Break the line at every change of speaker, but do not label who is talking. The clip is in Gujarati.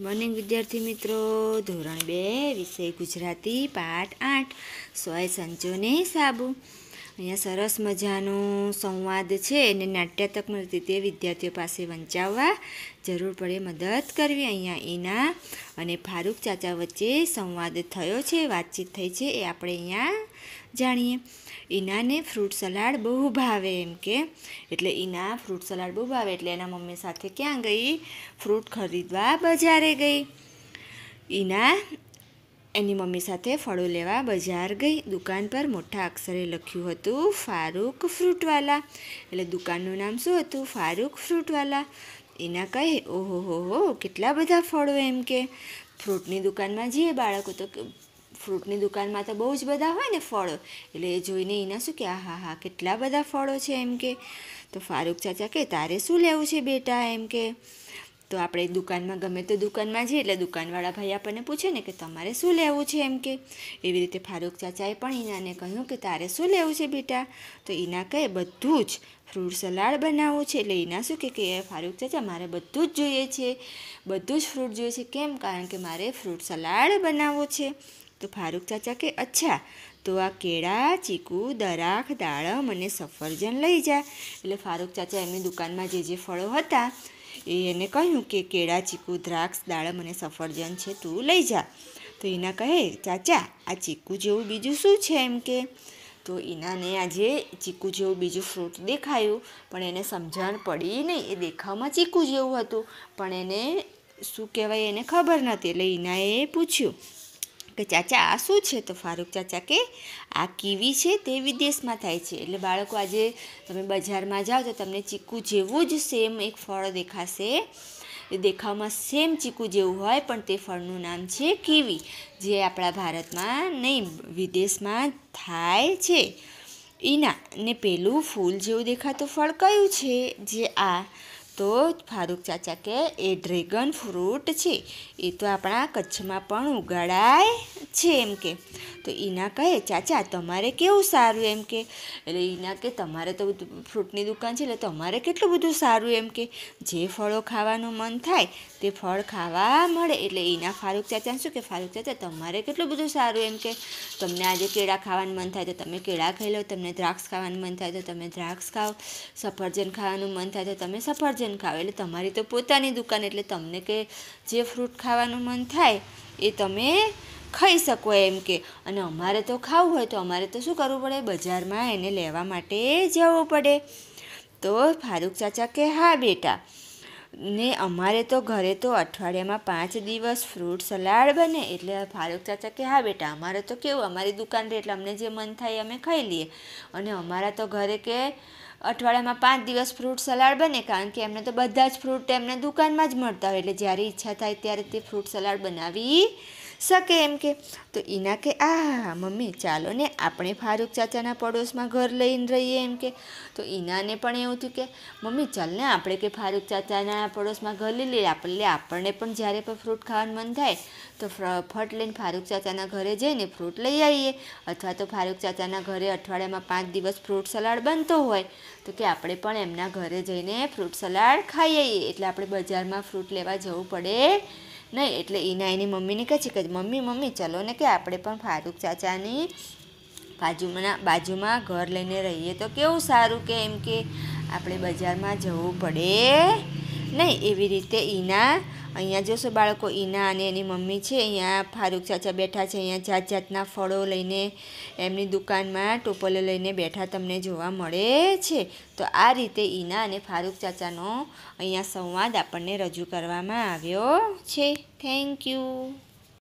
મોર્નિંગ વિદ્યાર્થી મિત્રો ધોરણ બે વિષય ગુજરાતી પાઠ આઠ સોય સંચોને સાબુ અહીંયા સરસ મજાનો સંવાદ છે એને નાટ્યાત્મક રીતે વિદ્યાર્થીઓ પાસે વંચાવવા જરૂર પડે મદદ કરવી અહીંયા એના અને ફારૂક ચાચા વચ્ચે સંવાદ થયો છે વાતચીત થઈ છે એ આપણે અહીંયા જાણીએ ઈનાને ફ્રૂટ સલાડ બહુ ભાવે એમ કે એટલે ઈના ફ્રૂટ સલાડ બહુ ભાવે એટલે એના મમ્મી સાથે ક્યાં ગઈ ફ્રૂટ ખરીદવા બજારે ગઈ ઈના એની મમ્મી સાથે ફળો લેવા બજાર ગઈ દુકાન પર મોટા અક્ષરે લખ્યું હતું ફારૂક ફ્રૂટવાલા એટલે દુકાનનું નામ શું હતું ફારૂક ફ્રૂટવાલા એના કહે ઓહો હો હો કેટલા બધા ફળો એમ કે ફ્રૂટની દુકાનમાં જઈએ બાળકો તો ફ્રૂટની દુકાનમાં તો બહુ જ બધા હોય ને ફળો એટલે એ જોઈને એના શું કે આ હા હા કેટલા બધા ફળો છે એમ કે તો ફારુક ચાચા કે તારે શું લેવું છે બેટા એમ કે તો આપણે દુકાનમાં ગમે તે દુકાનમાં જઈએ એટલે દુકાનવાળા ભાઈ આપણને પૂછે ને કે તમારે શું લેવું છે એમ કે એવી રીતે ફારૂક ચાચાએ પણ ઈનાને કહ્યું કે તારે શું લેવું છે બેટા તો ઈના કહે બધું જ ફ્રૂટ સલાડ બનાવવું છે એટલે એના શું કે ફારુક ચાચા મારે બધું જ જોઈએ છે બધું જ ફ્રૂટ જોઈએ છે કેમ કારણ કે મારે ફ્રૂટ સલાડ બનાવવો છે તો ફારૂક ચાચા કે અચ્છા તો આ કેળા ચીકુ દરાખ દાડમ અને સફરજન લઈ જા એટલે ફારૂક ચાચા એમની દુકાનમાં જે જે ફળો હતા એ એને કહ્યું કે કેળા ચીકુ દ્રાક્ષ દાડમ અને સફરજન છે તું લઈ જા તો ઈના કહે ચાચા આ ચીકુ જેવું બીજું શું છે એમ કે તો ઈનાને આજે ચીકુ જેવું બીજું ફ્રૂટ દેખાયું પણ એને સમજણ પડી નહીં એ દેખાવમાં ચીકુ જેવું હતું પણ એને શું કહેવાય એને ખબર નહોતી એટલે ઈનાએ પૂછ્યું કે ચાચા આ શું છે તો ફારૂક ચાચા કે આ કીવી છે તે વિદેશમાં થાય છે એટલે બાળકો આજે તમે બજારમાં જાઓ તો તમને ચીકુ જેવું જ સેમ એક ફળ દેખાશે એ દેખાવમાં સેમ ચીકુ જેવું હોય પણ તે ફળનું નામ છે કીવી જે આપણા ભારતમાં નહીં વિદેશમાં થાય છે ઈના ને પેલું ફૂલ જેવું દેખાતું ફળ કયું છે જે આ તો ફારૂક ચાચા કે એ ડ્રેગન ફ્રૂટ છે એ તો આપણા કચ્છમાં પણ ઉગાડાય છે એમ કે તો ઈના કહે ચાચા તમારે કેવું સારું એમ કે એટલે ઈના કે તમારે તો ફ્રૂટની દુકાન છે એટલે તમારે કેટલું બધું સારું એમ કે જે ફળો ખાવાનું મન થાય તે ફળ ખાવા મળે એટલે ઈના ફારુક ચાચા શું કે ફારૂક ચાચા તમારે કેટલું બધું સારું એમ કે તમને આજે કેળા ખાવાનું મન થાય તો તમે કેળા ખાઈ લો તમને દ્રાક્ષ ખાવાનું મન થાય તો તમે દ્રાક્ષ ખાઓ સફરજન ખાવાનું મન થાય તો તમે સફરજન ખાઓ એટલે તમારી તો પોતાની દુકાન એટલે તમને કે જે ફ્રૂટ ખાવાનું મન થાય એ તમે ખાઈ શકો એમ કે અને અમારે તો ખાવું હોય તો અમારે તો શું કરવું પડે બજારમાં એને લેવા માટે જવું પડે તો ફારૂક ચાચા કે હા બેટા ને અમારે તો ઘરે તો અઠવાડિયામાં પાંચ દિવસ ફ્રૂટ સલાડ બને એટલે ફારૂક ચાચા કે હા બેટા અમારે તો કેવું અમારી દુકાન રહે એટલે અમને જે મન થાય અમે ખાઈ લઈએ અને અમારા તો ઘરે કે અઠવાડિયામાં પાંચ દિવસ ફ્રૂટ સલાડ બને કારણ કે એમને તો બધા જ ફ્રૂટ એમને દુકાનમાં જ મળતા હોય એટલે જ્યારે ઈચ્છા થાય ત્યારે તે ફ્રૂટ સલાડ બનાવી શકે એમ કે તો એના કે આ મમ્મી ચાલો ને આપણે ફારૂક ચાચાના પડોશમાં ઘર લઈને રહીએ એમ કે તો ઈનાને પણ એવું થયું કે મમ્મી ચાલ ને આપણે કે ફારૂક ચાચાના પડોશમાં ઘર લઈ લઈએ આપણે આપણને પણ જ્યારે પણ ફ્રૂટ ખાવાનું મન થાય તો ફટ લઈને ફારૂક ચાચાના ઘરે જઈને ફ્રૂટ લઈ આવીએ અથવા તો ફારૂક ચાચાના ઘરે અઠવાડિયામાં પાંચ દિવસ ફ્રૂટ સલાડ બનતો હોય તો કે આપણે પણ એમના ઘરે જઈને ફ્રૂટ સલાડ ખાઈ આવીએ એટલે આપણે બજારમાં ફ્રૂટ લેવા જવું પડે નહીં એટલે ઈના એની મમ્મીને કહે છે કે મમ્મી મમ્મી ચલો ને કે આપણે પણ ફારૂક ચાચાની બાજુમાંના બાજુમાં ઘર લઈને રહીએ તો કેવું સારું કે એમ કે આપણે બજારમાં જવું પડે નહીં એવી રીતે ઈના અહીંયા જોશો બાળકો ઈના અને એની મમ્મી છે અહીંયા ફારૂક ચાચા બેઠા છે અહીંયા જાત જાતના ફળો લઈને એમની દુકાનમાં ટોપલો લઈને બેઠા તમને જોવા મળે છે તો આ રીતે ઈના અને ફારૂક ચાચાનો અહીંયા સંવાદ આપણને રજૂ કરવામાં આવ્યો છે થેન્ક યુ